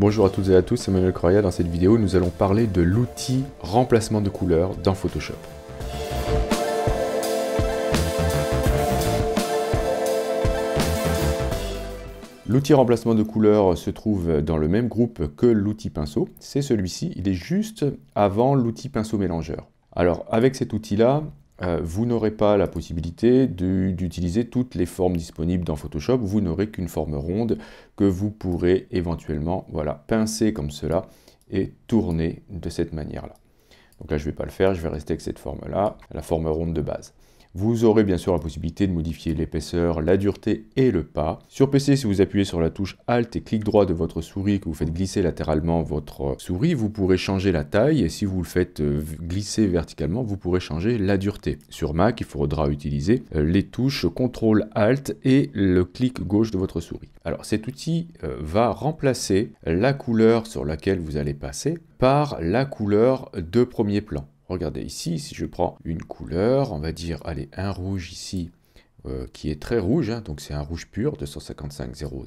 Bonjour à toutes et à tous, c'est Manuel Croya. Dans cette vidéo, nous allons parler de l'outil remplacement de couleurs dans Photoshop. L'outil remplacement de couleurs se trouve dans le même groupe que l'outil pinceau. C'est celui-ci, il est juste avant l'outil pinceau mélangeur. Alors avec cet outil-là, euh, vous n'aurez pas la possibilité d'utiliser toutes les formes disponibles dans Photoshop, vous n'aurez qu'une forme ronde que vous pourrez éventuellement voilà, pincer comme cela et tourner de cette manière-là. Donc là, je ne vais pas le faire, je vais rester avec cette forme-là, la forme ronde de base. Vous aurez bien sûr la possibilité de modifier l'épaisseur, la dureté et le pas. Sur PC, si vous appuyez sur la touche Alt et clic droit de votre souris, que vous faites glisser latéralement votre souris, vous pourrez changer la taille et si vous le faites euh, glisser verticalement, vous pourrez changer la dureté. Sur Mac, il faudra utiliser euh, les touches CTRL Alt et le clic gauche de votre souris. Alors cet outil euh, va remplacer la couleur sur laquelle vous allez passer par la couleur de premier plan. Regardez ici, si je prends une couleur, on va dire, allez, un rouge ici, euh, qui est très rouge, hein, donc c'est un rouge pur, 255, 0,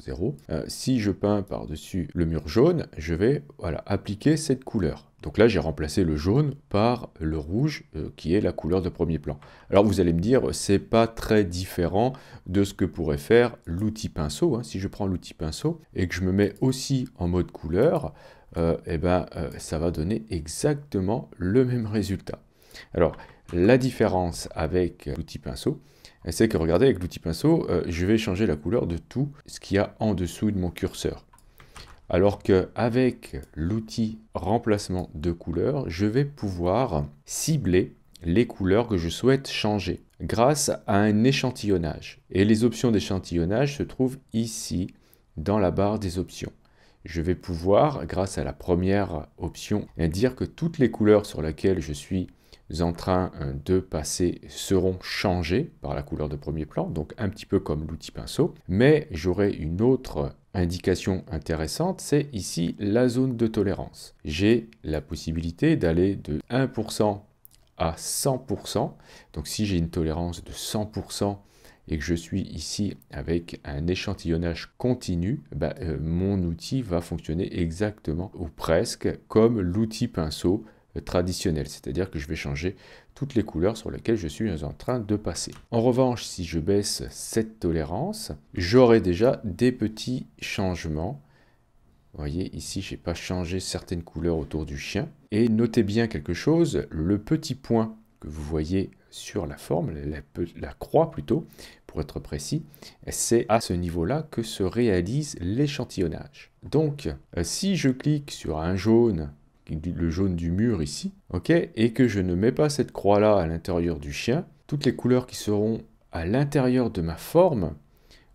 euh, si je peins par-dessus le mur jaune, je vais voilà, appliquer cette couleur. Donc là, j'ai remplacé le jaune par le rouge, euh, qui est la couleur de premier plan. Alors vous allez me dire, c'est pas très différent de ce que pourrait faire l'outil pinceau. Hein. Si je prends l'outil pinceau et que je me mets aussi en mode couleur, euh, eh ben, euh, ça va donner exactement le même résultat. Alors, la différence avec l'outil pinceau, c'est que regardez, avec l'outil pinceau, je vais changer la couleur de tout ce qu'il y a en dessous de mon curseur. Alors qu'avec l'outil remplacement de couleurs, je vais pouvoir cibler les couleurs que je souhaite changer grâce à un échantillonnage. Et les options d'échantillonnage se trouvent ici dans la barre des options. Je vais pouvoir, grâce à la première option, dire que toutes les couleurs sur lesquelles je suis en train euh, de passer seront changées par la couleur de premier plan, donc un petit peu comme l'outil pinceau, mais j'aurai une autre indication intéressante, c'est ici la zone de tolérance. J'ai la possibilité d'aller de 1% à 100%. Donc si j'ai une tolérance de 100% et que je suis ici avec un échantillonnage continu, bah, euh, mon outil va fonctionner exactement ou presque comme l'outil pinceau traditionnel, c'est-à-dire que je vais changer toutes les couleurs sur lesquelles je suis en train de passer. En revanche, si je baisse cette tolérance, j'aurai déjà des petits changements. voyez, ici, j'ai pas changé certaines couleurs autour du chien. Et notez bien quelque chose, le petit point que vous voyez sur la forme, la croix plutôt, pour être précis, c'est à ce niveau-là que se réalise l'échantillonnage. Donc, euh, si je clique sur un jaune le jaune du mur ici, ok, et que je ne mets pas cette croix-là à l'intérieur du chien, toutes les couleurs qui seront à l'intérieur de ma forme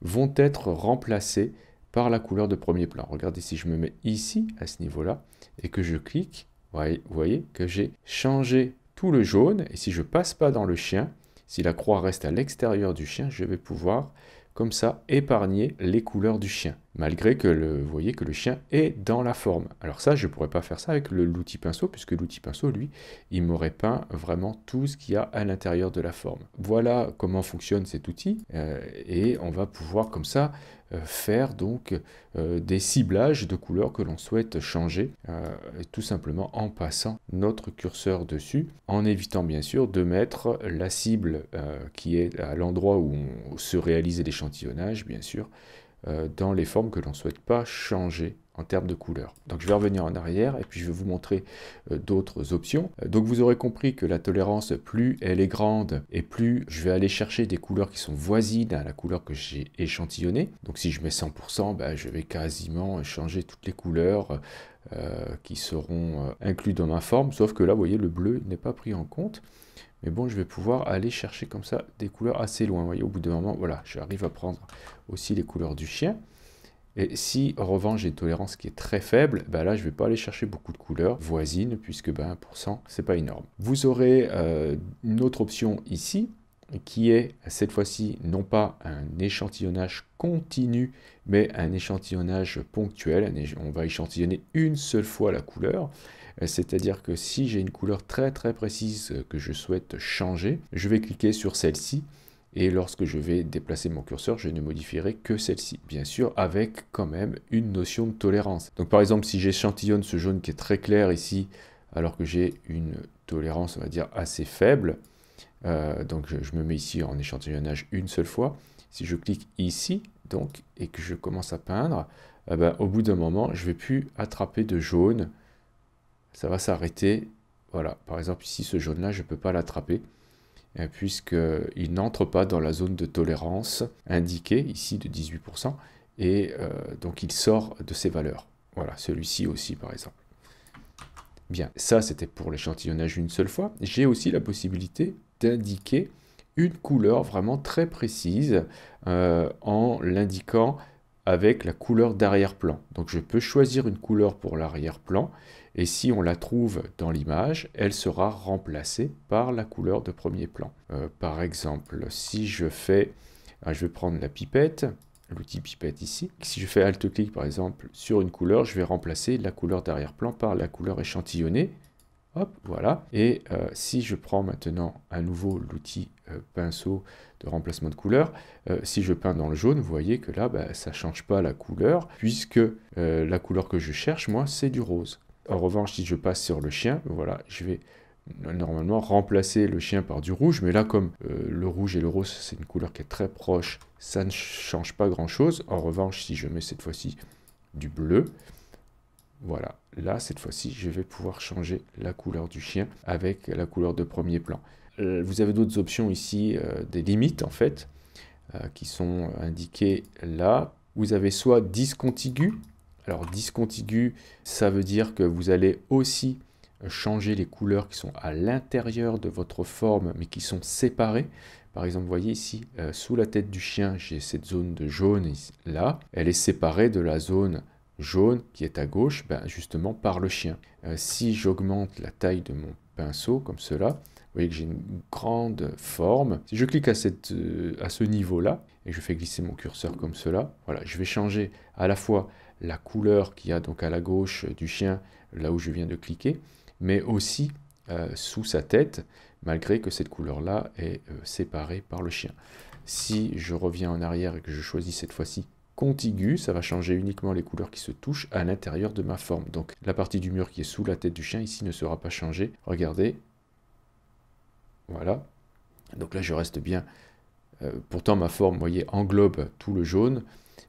vont être remplacées par la couleur de premier plan. Regardez, si je me mets ici, à ce niveau-là, et que je clique, vous voyez, que j'ai changé tout le jaune, et si je passe pas dans le chien, si la croix reste à l'extérieur du chien, je vais pouvoir comme ça épargner les couleurs du chien, malgré que le, vous voyez que le chien est dans la forme. Alors ça, je ne pourrais pas faire ça avec l'outil pinceau, puisque l'outil pinceau, lui, il m'aurait peint vraiment tout ce qu'il y a à l'intérieur de la forme. Voilà comment fonctionne cet outil, euh, et on va pouvoir comme ça euh, faire donc euh, des ciblages de couleurs que l'on souhaite changer euh, tout simplement en passant notre curseur dessus en évitant bien sûr de mettre la cible qui est à l'endroit où se réalise l'échantillonnage bien sûr dans les formes que l'on ne souhaite pas changer en termes de couleurs Donc je vais revenir en arrière et puis je vais vous montrer euh, d'autres options. Euh, donc vous aurez compris que la tolérance, plus elle est grande et plus je vais aller chercher des couleurs qui sont voisines à la couleur que j'ai échantillonnée. Donc si je mets 100%, ben, je vais quasiment changer toutes les couleurs euh, qui seront incluses inclus dans ma forme, sauf que là, vous voyez, le bleu n'est pas pris en compte. Mais bon, je vais pouvoir aller chercher comme ça des couleurs assez loin. voyez, au bout d'un moment, voilà, j'arrive à prendre aussi les couleurs du chien. Et si en revanche j'ai une tolérance qui est très faible, ben là je ne vais pas aller chercher beaucoup de couleurs voisines puisque ben 1% c'est pas énorme. Vous aurez euh, une autre option ici qui est cette fois-ci non pas un échantillonnage continu, mais un échantillonnage ponctuel. On va échantillonner une seule fois la couleur. Euh, c'est-à-dire que si j'ai une couleur très très précise euh, que je souhaite changer, je vais cliquer sur celle-ci et lorsque je vais déplacer mon curseur, je ne modifierai que celle-ci. Bien sûr, avec quand même une notion de tolérance. Donc par exemple, si j'échantillonne ce jaune qui est très clair ici, alors que j'ai une tolérance, on va dire, assez faible, euh, donc je, me mets ici en échantillonnage une seule fois. Si je clique ici, donc, et que je commence à peindre, eh ben, au bout d'un moment, je ne vais plus attraper de jaune. Ça va s'arrêter. Voilà, par exemple ici, ce jaune-là, je ne peux pas l'attraper. Euh, puisqu'il n'entre pas dans la zone de tolérance indiquée, ici de 18%, et euh, donc il sort de ces valeurs. Voilà, celui-ci aussi par exemple. Bien, ça c'était pour l'échantillonnage une seule fois. J'ai aussi la possibilité d'indiquer une couleur vraiment très précise euh, en l'indiquant avec la couleur d'arrière-plan. Donc je peux choisir une couleur pour l'arrière-plan et si on la trouve dans l'image, elle sera remplacée par la couleur de premier plan. Euh, par exemple, si je fais, ah, je vais prendre la pipette, l'outil pipette ici. Si je fais alt-clic par exemple sur une couleur, je vais remplacer la couleur d'arrière-plan par la couleur échantillonnée. Hop, voilà. Et euh, si je prends maintenant à nouveau l'outil euh, pinceau de remplacement de couleur, euh, si je peins dans le jaune, vous voyez que là, bah, ça ne change pas la couleur, puisque la couleur que je cherche, moi, c'est du rose. En revanche, si je passe sur le chien, voilà, je vais normalement remplacer le chien par du rouge, mais là comme le rouge et le rose c'est une couleur qui est très proche, ça ne change pas grand chose. En revanche, si je mets cette fois-ci du bleu, voilà, Là, cette fois-ci, je vais pouvoir changer la couleur du chien avec la couleur de premier plan. Euh, vous avez d'autres options ici, euh, des limites en fait, euh, qui sont indiquées là. Vous avez soit discontigu. Alors discontigu, ça veut dire que vous allez aussi changer les couleurs qui sont à l'intérieur de votre forme mais qui sont séparées. Par exemple, vous voyez ici, sous la tête du chien, j'ai cette zone de jaune là. Elle est séparée de la zone jaune qui est à gauche, ben, justement par le chien. Euh, si j'augmente la taille de mon pinceau comme cela, vous voyez que j'ai une grande forme. Si je clique à, euh, à ce niveau-là et je fais glisser mon curseur comme cela, voilà, je vais changer à la fois la couleur qu'il y a donc à la gauche du chien, là où je viens de cliquer, mais aussi euh, sous sa tête, malgré que cette couleur-là est séparée par le chien. Si je reviens en arrière et que je choisis cette fois-ci Contigu, ça va changer uniquement les couleurs qui se touchent à l'intérieur de ma forme. Donc la partie du mur qui est sous la tête du chien ici ne sera pas changée. Regardez. Voilà. Donc là je reste bien. Euh, pourtant ma forme, vous voyez, englobe tout le jaune,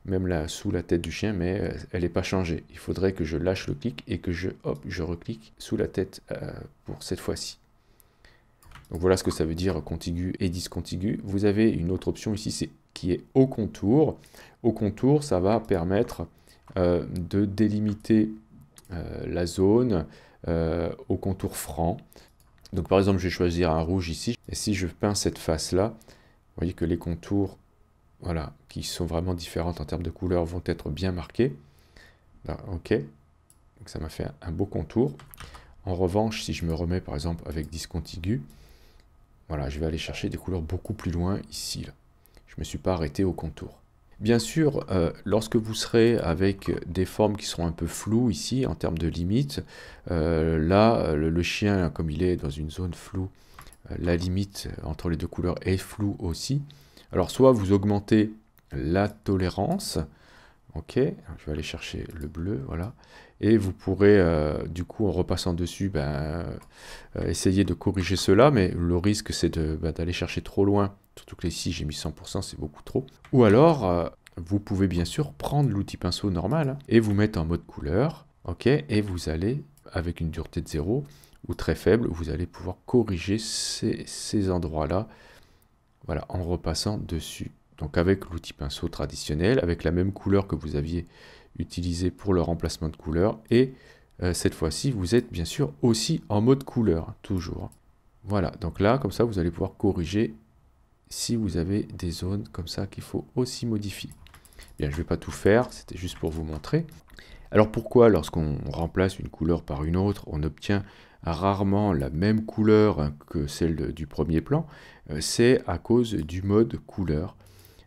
même là sous la tête du chien, mais euh, elle n'est pas changée. Il faudrait que je lâche le clic et que je, hop, je reclique sous la tête euh, pour cette fois-ci. Donc voilà ce que ça veut dire contigu et discontigu. Vous avez une autre option ici, c'est qui est au contour. Au contour, ça va permettre euh, de délimiter euh, la zone euh, au contour franc. Donc par exemple, je vais choisir un rouge ici. Et si je peins cette face-là, vous voyez que les contours voilà, qui sont vraiment différents en termes de couleurs vont être bien marqués. Ben, ok, donc ça m'a fait un beau contour. En revanche, si je me remets par exemple avec Discontigu, voilà, je vais aller chercher des couleurs beaucoup plus loin ici. Là. Je ne suis pas arrêté au contour. Bien sûr, euh, lorsque vous serez avec des formes qui seront un peu floues ici en termes de limites, euh, là, euh, le, chien, comme il est dans une zone floue, la limite entre les deux couleurs est floue aussi. Alors, soit vous augmentez la tolérance, ok, je vais aller chercher le bleu, voilà, et vous pourrez, du coup, en repassant dessus, ben, essayer de corriger cela, mais le risque, c'est ben, d'aller chercher trop loin Surtout que là, ici, j'ai mis 100%, c'est beaucoup trop. Ou alors, euh, vous pouvez bien sûr prendre l'outil pinceau normal hein, et vous mettre en mode couleur. OK Et vous allez, avec une dureté de 0 ou très faible, vous allez pouvoir corriger ces, endroits-là voilà, en repassant dessus. Donc avec l'outil pinceau traditionnel, avec la même couleur que vous aviez utilisée pour le remplacement de couleur. Et euh, cette fois-ci, vous êtes bien sûr aussi en mode couleur, toujours. Voilà, donc là, comme ça, vous allez pouvoir corriger si vous avez des zones comme ça qu'il faut aussi modifier. Eh bien, je ne vais pas tout faire, c'était juste pour vous montrer. Alors pourquoi lorsqu'on remplace une couleur par une autre, on obtient rarement la même couleur hein, que celle du premier plan euh, C'est à cause du mode couleur.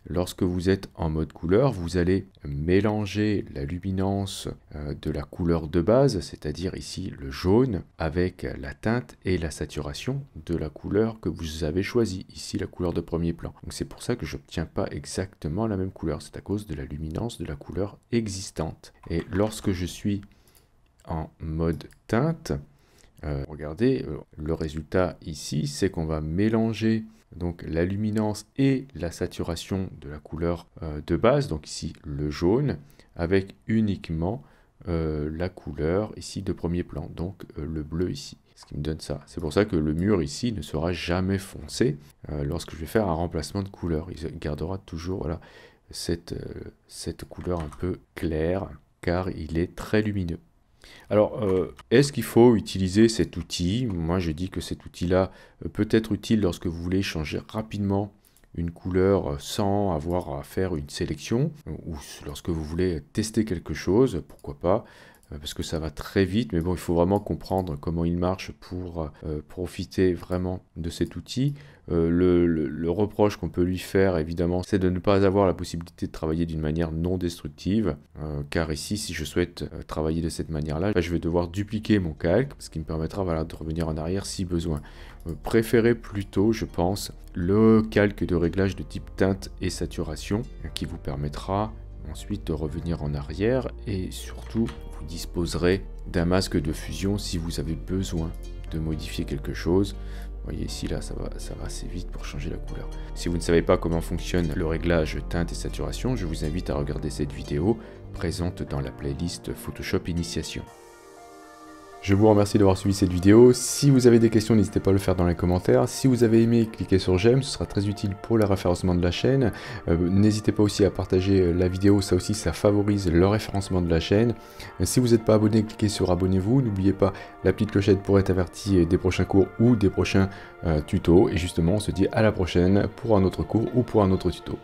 Lorsque vous êtes en mode couleur, vous allez mélanger la luminance euh, de la couleur de base, c'est-à-dire ici le jaune, avec la teinte et la saturation de la couleur que vous avez choisie, ici la couleur de premier plan. Donc c'est pour ça que je n'obtiens pas exactement la même couleur, c'est à cause de la luminance de la couleur existante. Et lorsque je suis en mode teinte, euh, regardez, euh, le résultat ici, c'est qu'on va mélanger donc la luminance et la saturation de la couleur euh, de base, donc ici le jaune, avec uniquement euh, la couleur ici de premier plan, donc euh, le bleu ici. Ce qui me donne ça. C'est pour ça que le mur ici ne sera jamais foncé lorsque je vais faire un remplacement de couleur. Il gardera toujours cette couleur un peu claire car il est très lumineux. Alors, euh, est-ce qu'il faut utiliser cet outil Moi, je dis que cet outil-là euh, peut être utile lorsque vous voulez changer rapidement une couleur sans avoir à faire une sélection, euh, ou lorsque vous voulez tester quelque chose, pourquoi pas, parce que ça va très vite, mais bon, il faut vraiment comprendre comment il marche pour profiter vraiment de cet outil. Euh, le, reproche qu'on peut lui faire, évidemment, c'est de ne pas avoir la possibilité de travailler d'une manière non destructive, euh, car ici, si je souhaite euh, travailler de cette manière-là, je vais devoir dupliquer mon calque, ce qui me permettra de revenir en arrière si besoin. préférez plutôt, je pense, le calque de réglage de type teinte et saturation, qui vous permettra ensuite de revenir en arrière et surtout vous disposerez d'un masque de fusion si vous avez besoin de modifier quelque chose. Vous voyez ici, là, ça va, ça va assez vite pour changer la couleur. Si vous ne savez pas comment fonctionne le réglage teinte et saturation, je vous invite à regarder cette vidéo présente dans la playlist Photoshop Initiation. Je vous remercie d'avoir suivi cette vidéo. Si vous avez des questions, n'hésitez pas à le faire dans les commentaires. Si vous avez aimé, cliquez sur j'aime, ce sera très utile pour le référencement de la chaîne. Euh, n'hésitez pas aussi à partager euh, la vidéo, ça aussi ça favorise le référencement de la chaîne. Euh, si vous n'êtes pas abonné, cliquez sur abonnez-vous. N'oubliez pas la petite clochette pour être averti des prochains cours ou des prochains tutos. Et justement, on se dit à la prochaine pour un autre cours ou pour un autre tuto.